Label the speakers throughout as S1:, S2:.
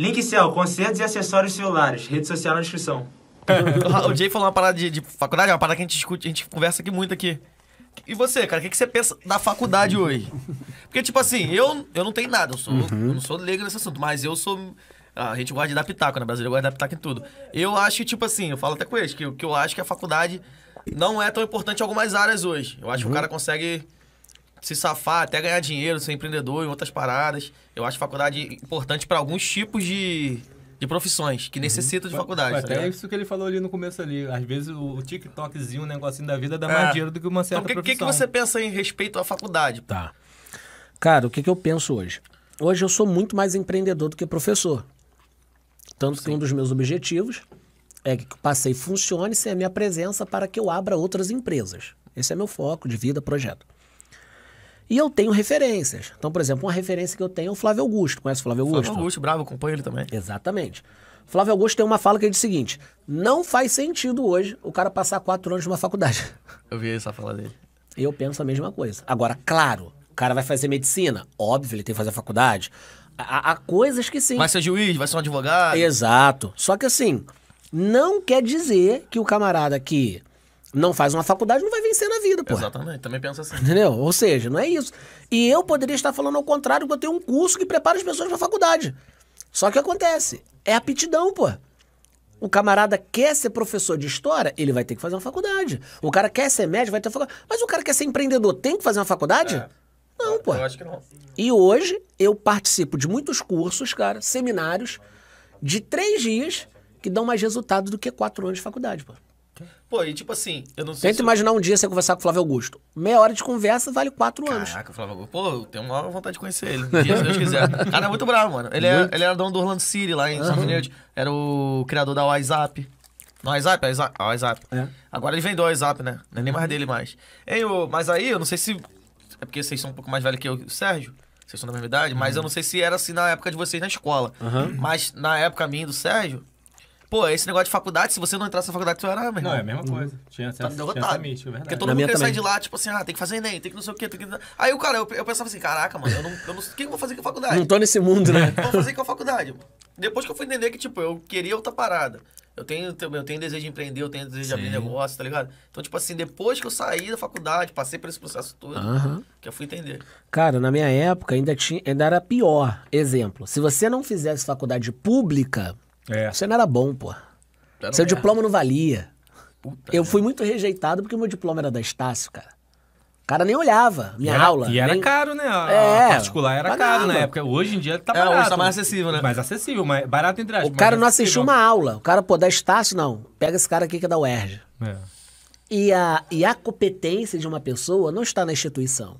S1: Link céu, concertos e acessórios celulares. Rede social na descrição. o Jay falou uma parada de, de, faculdade, uma parada que a gente discute, a gente conversa aqui muito aqui. E você, cara, o que, que você pensa da faculdade hoje? Porque, tipo assim, eu, eu não tenho nada, eu, sou, uhum. eu não sou leigo nesse assunto, mas eu sou. Ah, a gente gosta de dar pitaco, né? Brasileiro gosta de dar pitaco em tudo. Eu acho que, tipo assim, eu falo até com eles, que, que eu acho que a faculdade não é tão importante em algumas áreas hoje. Eu acho uhum. que o uhum. cara consegue se safar, até ganhar dinheiro, ser empreendedor em outras paradas. Eu acho faculdade importante para alguns tipos de, de profissões que uhum. necessitam de faculdade. É tá
S2: isso que ele falou ali no começo ali. Às vezes
S1: o TikTokzinho, um negocinho da vida dá é. mais dinheiro do que uma certa então, que, profissão. O que, que você pensa em respeito à faculdade?
S2: Tá. Cara, o que, que eu penso hoje? Hoje eu sou muito mais empreendedor do que professor. Tanto Sim. que um dos meus objetivos é que o passeio funcione sem a minha presença para que eu abra outras empresas. Esse é meu foco de vida, projeto. E eu tenho referências. Então, por exemplo, uma referência que eu tenho é o Flávio Augusto. Conhece o Flávio Augusto? Flávio Augusto, bravo, acompanho ele também. Exatamente. Flávio Augusto tem uma fala que é diz o seguinte: não faz sentido hoje o cara passar quatro anos numa faculdade. Eu vi essa fala dele. Eu penso a mesma coisa. Agora, claro, o cara vai fazer medicina. Óbvio, ele tem que fazer a faculdade. Há, há coisas que sim. Vai ser juiz, vai ser um advogado. Exato. Só que assim, não quer dizer que o camarada que não faz uma faculdade, não vai vencer na vida, pô. Exatamente, também penso assim. Entendeu? Ou seja, não é isso. E eu poderia estar falando ao contrário, porque eu tenho um curso que prepara as pessoas para faculdade. Só que acontece, é aptidão, pô. O camarada quer ser professor de história, ele vai ter que fazer uma faculdade. O cara quer ser médico, vai ter faculdade. Mas o cara quer ser empreendedor, tem que fazer uma faculdade? É. Não, pô. Eu acho que não. E hoje eu participo de muitos cursos, cara, seminários, de três dias, que dão mais resultado do que quatro anos de faculdade, pô.
S1: Tá. Pô, e tipo assim, eu não sei. Tenta se imaginar
S2: eu... um dia você conversar com o Flávio Augusto. Meia hora de conversa vale quatro Caraca, anos. Caraca, o
S1: Flávio Augusto. Pô, eu tenho uma vontade de conhecer ele. dia, se Deus quiser. O cara é muito bravo, mano. Ele, é, muito. É, ele era dono do Orlando City lá em uhum. São Paulo. Era o criador da WhatsApp. No WhatsApp, é WhatsApp. É. Agora ele vendeu o WhatsApp, né? Não é nem mais dele mais. Ei, o mas aí, eu não sei se. É porque vocês são um pouco mais velhos que eu, Sérgio. Vocês são da mesma idade, mas uhum. eu não sei se era assim na época de vocês na escola. Uhum. Mas na época minha do Sérgio, Pô, esse negócio de faculdade, se você não entrasse na faculdade, tu era, Não, é a mesma coisa. Uhum. Tinha, tá tinha, tá tinha essa é verdade. Porque todo na mundo quer sair de lá, tipo assim, ah, tem que fazer Enem, tem que não sei o quê, tem que... Aí o cara, eu, eu pensava assim, caraca, mano, eu não, eu não sei o que eu vou fazer com a faculdade. Não tô nesse mundo, né? vou fazer com a faculdade, Depois que eu fui entender que, tipo, eu queria outra parada. Eu tenho, eu tenho desejo de empreender, eu tenho desejo de abrir negócio, tá ligado? Então, tipo assim, depois que eu saí da faculdade, passei por esse processo todo, uhum. que eu fui
S2: entender. Cara, na minha época ainda, tinha, ainda era pior. Exemplo, se você não fizesse faculdade pública, é. Você não era bom, pô. Seu diploma não valia. Puta eu é. fui muito rejeitado porque meu diploma era da Estácio, cara. O cara nem olhava minha era, aula. E era nem...
S1: caro, né? A é, particular era pagava. caro na época. Hoje em dia tá, é, tá barato. É, tá mais acessível, né? Mais acessível, mais barato entre aspas. O cara não assistiu uma
S2: aula. O cara, pô, da Estácio, não. Pega esse cara aqui que é da UERJ. É. E a, e a competência de uma pessoa não está na instituição.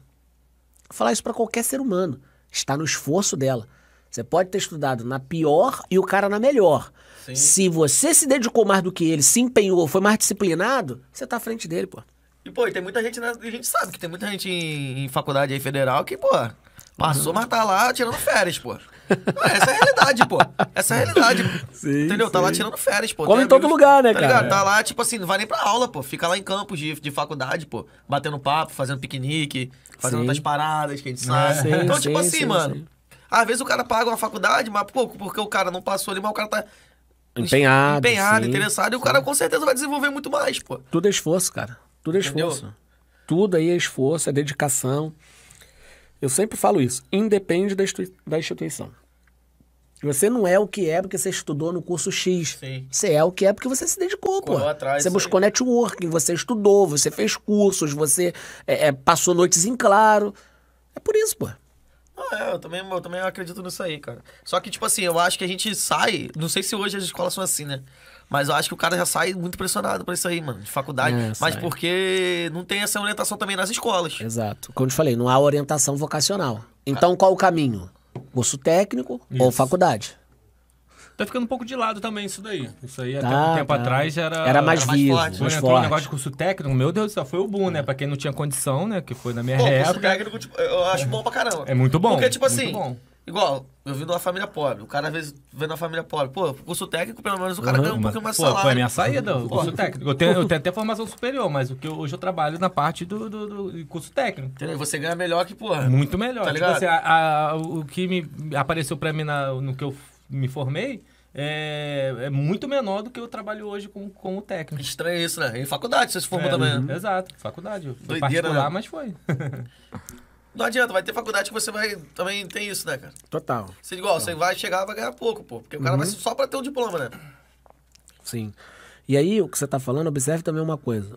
S2: Vou falar isso para qualquer ser humano. Está no esforço dela. Você pode ter estudado na pior e o cara na melhor. Sim. Se você se dedicou mais do que ele, se empenhou, foi mais disciplinado, você tá à frente dele, pô.
S1: E, pô, e tem muita gente, né? A gente sabe que tem muita gente em, em faculdade aí federal que, pô, passou, uhum. mas tá lá tirando férias, pô. Não, essa é a realidade, pô. Essa é a realidade. Sim, entendeu? Sim. Tá lá tirando férias, pô. Como tem em amigos, todo lugar, né, tá cara? Ligado? Tá lá, tipo assim, não vai nem pra aula, pô. Fica lá em campos de, de faculdade, pô. Batendo papo, fazendo piquenique, fazendo sim. outras paradas que a gente sabe. então, tipo assim, mano. Às vezes o cara paga uma faculdade, mas pouco, porque o cara não passou ali, mas o cara tá
S2: empenhado, empenhado sim, interessado,
S1: e o cara com certeza vai desenvolver muito mais,
S2: pô. Tudo é esforço, cara. Tudo é Entendeu? esforço. Tudo aí é esforço, é dedicação. Eu sempre falo isso, independe da, instituição. Você não é o que é porque você estudou no curso X. Sim. Você é o que é porque você se dedicou, pô. Atrás, você buscou aí. networking, você estudou, você fez cursos, você é, é, passou noites em claro. É por isso, pô.
S1: Ah, é, eu também, eu também acredito nisso aí, cara. Só que, tipo assim, eu acho que a gente sai. Não sei se hoje as escolas são assim, né? Mas eu acho que o cara já sai muito pressionado pra isso aí, mano, de faculdade. É, mas sai. porque não tem essa orientação também nas escolas. Exato.
S2: Como eu te falei, não há orientação vocacional. Então, qual o caminho? Curso técnico isso. ou faculdade? Tá ficando um pouco de lado também isso daí. Isso aí, tá, até um tempo tá. atrás, era... Era mais era vivo, né? mais forte. Mais forte. um negócio de
S1: curso técnico, meu Deus do céu, foi o boom, é. né? Pra quem não tinha condição, né? Que foi na minha Pô, época. curso técnico, tipo, eu acho bom pra caramba. É muito bom. Porque, tipo assim... Bom. Igual, eu vim de uma família pobre. O cara, às vezes, vem uma família pobre. Pô, curso técnico, pelo menos, o cara uhum, ganha um pouquinho mais pô, salário. Foi a minha saída, o curso técnico. Eu tenho, eu tenho até formação superior, mas o que eu, hoje eu trabalho na parte do, do, do, curso técnico. Entendeu? Você ganha melhor que, porra. Muito melhor. Tá tipo ligado? assim, a, a, o que me apareceu pra mim na, no que eu me formei é, é, muito menor do que eu trabalho hoje com, com o técnico. Estranho isso, né? Em faculdade você se formou é, também. Né? Uhum. Exato, faculdade. Doideira, particular, né? mas foi. Não adianta, vai ter faculdade que você vai. Também tem isso, né, cara? Total. Você igual, Total. você vai chegar vai ganhar pouco, pô.
S2: Porque o cara uhum. vai só
S1: pra ter um diploma, né?
S2: Sim. E aí, o que você tá falando, observe também uma coisa.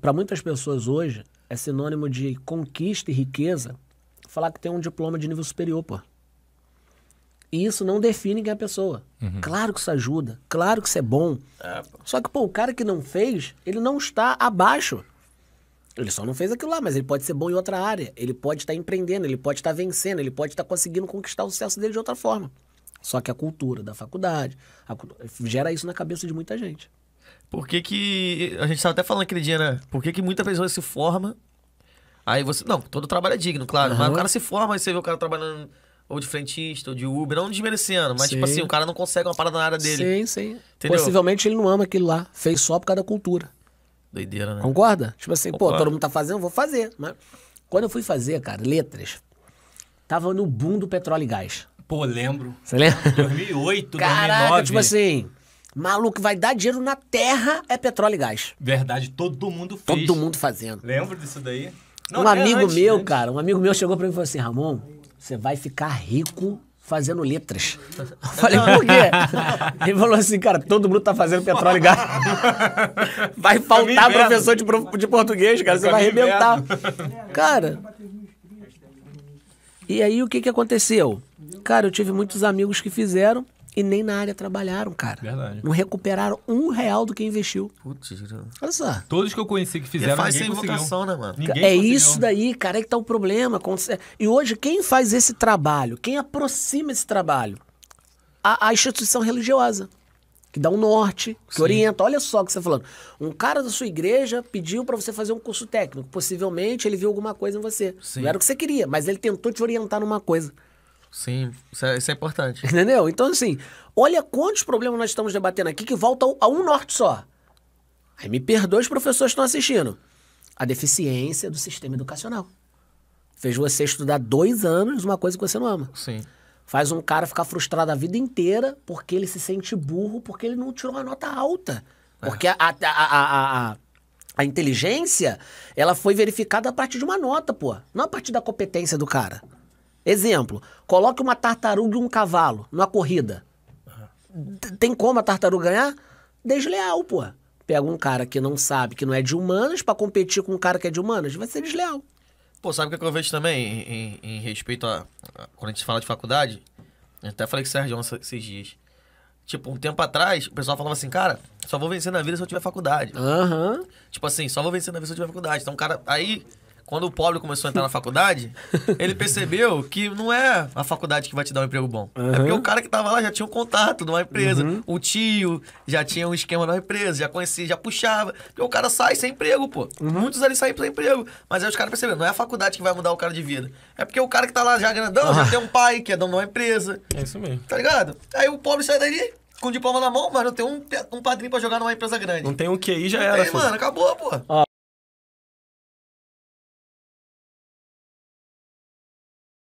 S2: Para muitas pessoas hoje, é sinônimo de conquista e riqueza falar que tem um diploma de nível superior, pô. E isso não define quem é a pessoa. Uhum. Claro que isso ajuda, claro que isso é bom. É, só que, pô, o cara que não fez, ele não está abaixo. Ele só não fez aquilo lá, mas ele pode ser bom em outra área. Ele pode estar tá empreendendo, ele pode estar tá vencendo, ele pode estar tá conseguindo conquistar o sucesso dele de outra forma. Só que a cultura da faculdade a, gera isso na cabeça de muita gente. Por que, que
S1: A gente estava até falando aquele dia, né? Por que, que muita pessoa se forma? Aí você. Não, todo trabalho é digno, claro. Uhum. Mas o cara se forma, aí você vê o cara trabalhando ou de frentista, ou de Uber, não desmerecendo, mas sim. tipo assim, o cara
S2: não consegue uma parada na área dele. Sim, sim. Entendeu? Possivelmente ele não ama aquilo lá, fez só por causa da cultura. Doideira, né? Concorda? Tipo assim, Concordo. pô, todo mundo tá fazendo, vou fazer. Mas quando eu fui fazer, cara, letras, tava no boom do petróleo e gás. Pô, lembro. Você lembra? 2008, Caraca, 2009. tipo assim, Maluco, vai dar dinheiro na terra é petróleo e gás. Verdade, todo mundo fez. Todo mundo fazendo. Lembro disso daí? Não, um amigo antes, meu, cara, um amigo meu chegou para mim e falou assim: Ramon, você vai ficar rico fazendo letras. Eu falei, por quê? Ele falou assim, cara, todo mundo tá fazendo petróleo e gás. Vai tá faltar professor de, de, português, cara, tá você vai arrebentar. Cara. E aí o que que aconteceu? Cara, eu tive muitos amigos que fizeram e nem na área trabalharam, cara. Verdade. Não recuperaram um real do que investiu. Putz, olha só.
S1: Todos que eu conheci que fizeram, faz ninguém conseguiu. vocação, né, mano? Ninguém é conseguiu. isso
S2: daí, cara, é que tá o problema. E hoje, quem faz esse trabalho, quem aproxima esse trabalho? A, a instituição religiosa. Que dá um norte, que Sim. orienta. Olha só o que você tá falando. Um cara da sua igreja pediu para você fazer um curso técnico. Possivelmente ele viu alguma coisa em você. Sim. Não era o que você queria, mas ele tentou te orientar numa coisa. Sim, isso é, isso é importante. Entendeu? Então, assim, olha quantos problemas nós estamos debatendo aqui que voltam a um norte só. Aí me perdoe os professores que estão assistindo. A deficiência do sistema educacional. Fez você estudar dois anos uma coisa que você não ama. Sim. Faz um cara ficar frustrado a vida inteira porque ele se sente burro, porque ele não tirou uma nota alta. É. Porque a, a, a, a, a, inteligência, ela foi verificada a partir de uma nota, pô. Não a partir da competência do cara. Exemplo, coloque uma tartaruga e um cavalo numa corrida. Tem como a tartaruga ganhar? Desleal, pô. Pega um cara que não sabe, que não é de humanas, para competir com um cara que é de humanas, vai ser desleal.
S1: Pô, sabe o que é eu vejo também em, em, respeito a, a, Quando a gente fala de faculdade, eu até falei com o Sérgio esses dias. Tipo, um tempo atrás, o pessoal falava assim, cara, só vou vencer na vida se eu tiver faculdade. Aham. Uhum. Tipo assim, só vou vencer na vida se eu tiver faculdade. Então, cara, aí quando o pobre começou a entrar na faculdade, ele percebeu que não é a faculdade que vai te dar um emprego bom. Uhum. É porque o cara que tava lá já tinha um contato numa empresa. Uhum. O tio já tinha um esquema numa empresa, já conhecia, já puxava. Porque o cara sai sem emprego, pô. Uhum. Muitos ali saem sem emprego. Mas aí os caras perceberam, não é a faculdade que vai mudar o cara de vida. É porque o cara que tá lá já grandão, já ah. tem um pai que é dono de uma empresa. É isso mesmo. Tá ligado? Aí o pobre sai dali, com diploma na mão, mas não tem um, um padrinho pra jogar numa empresa grande. Não tem o um QI, já era. Aí mano, acabou, pô. Ah.